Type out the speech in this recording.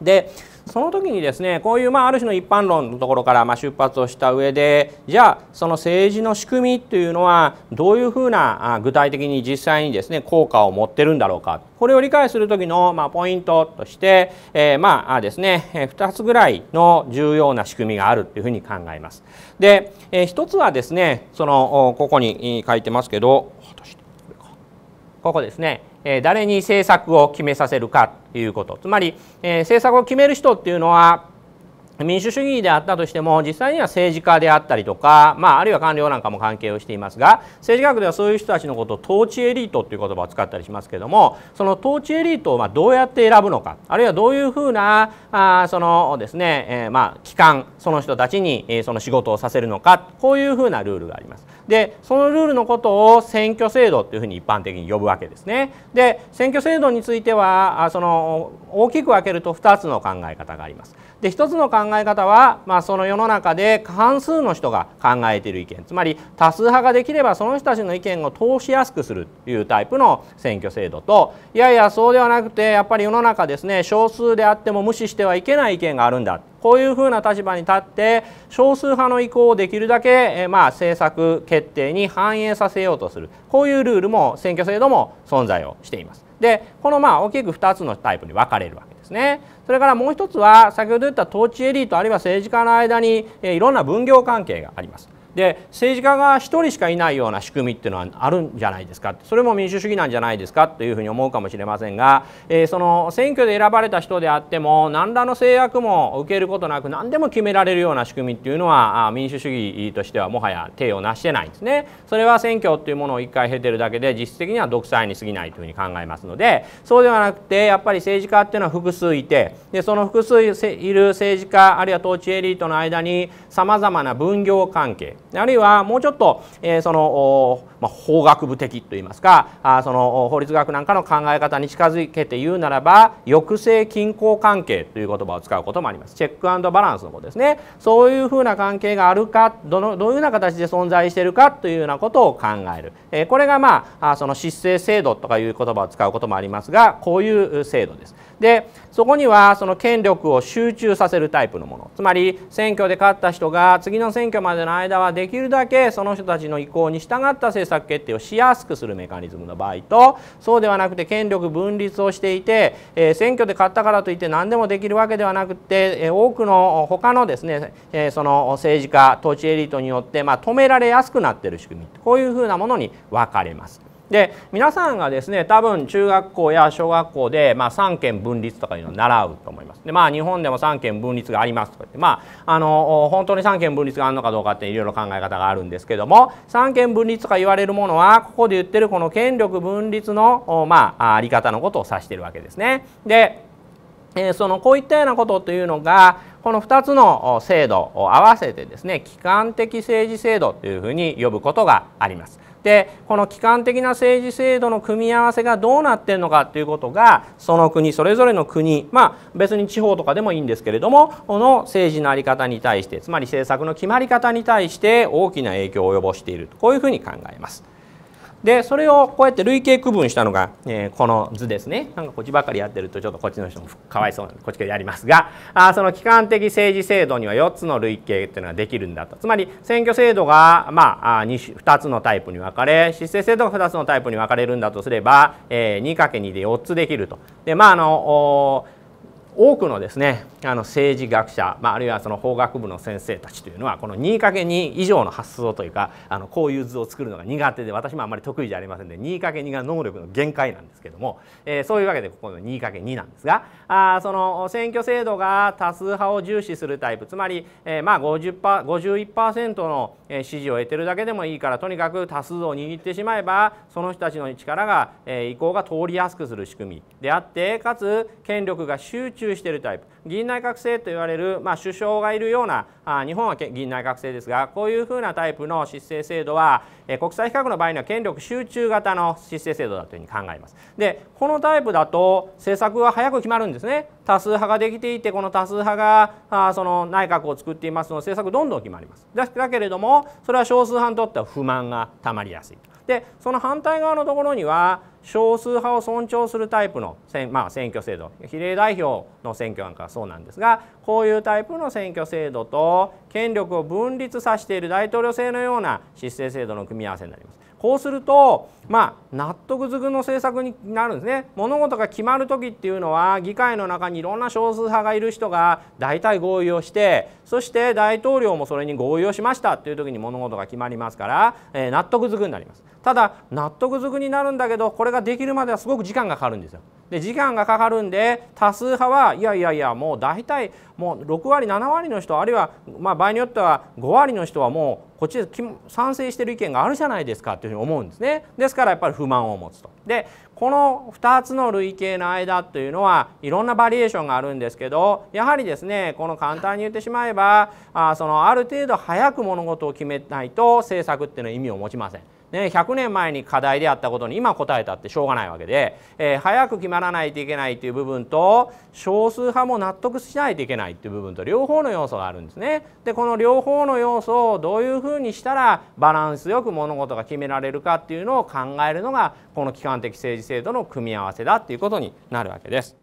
でその時にですねこういうまあある種の一般論のところからま出発をした上でじゃあその政治の仕組みというのはどういうふうな具体的に実際にですね効果を持ってるんだろうかこれを理解する時のまポイントとして、えー、まあですね2つぐらいの重要な仕組みがあるというふうに考えます。で、え1つはですねそのここに書いてますけどここですね、え誰に政策を決めさせるかということつまり、え政策を決める人っていうのは民主主義であったとしても実際には政治家であったりとか、まあ、あるいは官僚なんかも関係をしていますが政治学ではそういう人たちのことを統治エリートという言葉を使ったりしますけれどもその統治エリートをどうやって選ぶのかあるいはどういうふうなあそのですね、えー、まあ機関その人たちに、その仕事をさせるのかこういうふうなルールがあります。でそのルールのことを選挙制度というふうに一般的に呼ぶわけですね。で選挙制度についてはその大きく分けると2つの考え方があります。で一つの考え方は、まあ、その世の中で過半数の人が考えている意見つまり多数派ができればその人たちの意見を通しやすくするというタイプの選挙制度といやいやそうではなくてやっぱり世の中ですね少数であっても無視してはいけない意見があるんだこういうふうな立場に立って少数派の意向をできるだけ、えまあ、政策決定に反映させようとするこういうルールも選挙制度も存在をしています。でこのまあ大きく2つのタイプに分かれるわす。ですねそれからもう一つは先ほど言った統治エリートあるいは政治家の間にいろんな分業関係がありますで政治家が1人しかいないような仕組みっていうのはあるんじゃないですかそれも民主主義なんじゃないですかというふうに思うかもしれませんが、えー、その選挙で選ばれた人であっても何らの制約も受けることなく何でも決められるような仕組みっていうのは民主主義としてはもはや手を成してないんですね。それは選挙っていうものを1回経てるだけで実質的には独裁に過ぎないというふうに考えますのでそうではなくてやっぱり政治家っていうのは複数いてでその複数いる政治家あるいは統治エリートの間にさまざまな分業関係あるいはもうちょっと、えー、その、まあ、法学部的といいますかあその法律学なんかの考え方に近づけて言うならば抑制均衡関係という言葉を使うこともありますチェックバランスのことですねそういうふうな関係があるかどのどういうような形で存在しているかというようなことを考える、えー、これが、まあ、その失政制度とかいう言葉を使うこともありますがこういう制度です。でそこにはその権力を集中させるタイプのものつまり選挙で勝った人が次の選挙までの間はできるだけその人たちの意向に従った政策決定をしやすくするメカニズムの場合とそうではなくて権力分立をしていて、え選挙で勝ったからといって何でもできるわけではなくて、え多くの他のですね、えその政治家統治エリートによって、ま止められやすくなってる仕組みこういうふうなものに分かれます。で皆さんがですね多分中学校や小学校で、まあ、三権分立とかいうのを習うと思いますでまあ日本でも三権分立がありますとかってまああの本当に三権分立があるのかどうかっていろいろ考え方があるんですけども三権分立とか言われるものはここで言ってるこの権力分立のまああり方のことを指してるわけですね。で、えー、そのこういったようなことというのがこの2つの制度を合わせてですね機関的政治制度というふうに呼ぶことがあります。でこの機関的な政治制度の組み合わせがどうなってるのかということがその国それぞれの国まあ別に地方とかでもいいんですけれどもこの政治の在り方に対してつまり政策の決まり方に対して大きな影響を及ぼしているとこういうふうに考えます。でそれをこうやって類型区分したのが、えー、この図ですねなんかこっちばっかりやってるとちょっとこっちの人もかわいそうなんでこっちからやりますがあその基幹的政治制度には4つの類型っていうのができるんだとつまり選挙制度が、まあ、2, 2つのタイプに分かれ失政制度が2つのタイプに分かれるんだとすれば、えー、2×2 で4つできると。でまああの多くのですねあの政治学者、まあ、あるいはその法学部の先生たちというのはこの2かけ2以上の発想というかあのこういう図を作るのが苦手で私もあんまり得意じゃありませんで 2×2 が能力の限界なんですけども、えー、そういうわけでここの 2×2 なんですがあその選挙制度が多数派を重視するタイプつまり、えー、まあ50パ51%の支持を得てるだけでもいいからとにかく多数を握ってしまえばその人たちの力が、えー、意向が通りやすくする仕組みであってかつ権力が集中注意しているタイプ議員内閣制と言われる、まあ、首相がいるようなあ日本は議員内閣制ですがこういうふうなタイプの失政制度は、えー、国際比較の場合には権力集中型の失政制度だというふうに考えます。でこのタイプだと政策は早く決まるんですね多数派ができていてこの多数派があその内閣を作っていますので政策どんどん決まります。だけれどもそれは少数派にとっては不満がたまりやすい。でその反対側のところには少数派を尊重するタイプの、まあ、選挙制度比例代表の選挙なんかはそうなんですがこういうタイプの選挙制度と権力を分立させている大統領制のような執政制度の組み合わせになります。こうすると、まあ、納得づくの政策になるんですね物事が決まる時っていうのは議会の中にいろんな少数派がいる人が大体合意をしてそして大統領もそれに合意をしましたっていう時に物事が決まりますから、えー、納得づくになりますただ納得づくになるんだけどこれができるまではすごく時間がかかるんですよで時間がかかるんで多数派はいやいやいやもう大体もう6割7割の人あるいはまあ場合によっては5割の人はもうこっちで賛成してる意見があるじゃないですかっていうふうに思うんですね。ですからやっぱり不満を持つと。でこの2つの類型の間というのはいろんなバリエーションがあるんですけどやはりですねこの簡単に言ってしまえばあそのある程度早く物事を決めないと政策っていうのは意味を持ちません。ね、100年前に課題であったことに今答えたってしょうがないわけで、えー、早く決まらないといけないという部分と少数派も納得しないといけないという部分と両方の要素があるんですね。でこの両方の要素をどういうふうにしたらバランスよく物事が決められるかっていうのを考えるのがこの基幹的政治制度の組み合わせだっていうことになるわけです。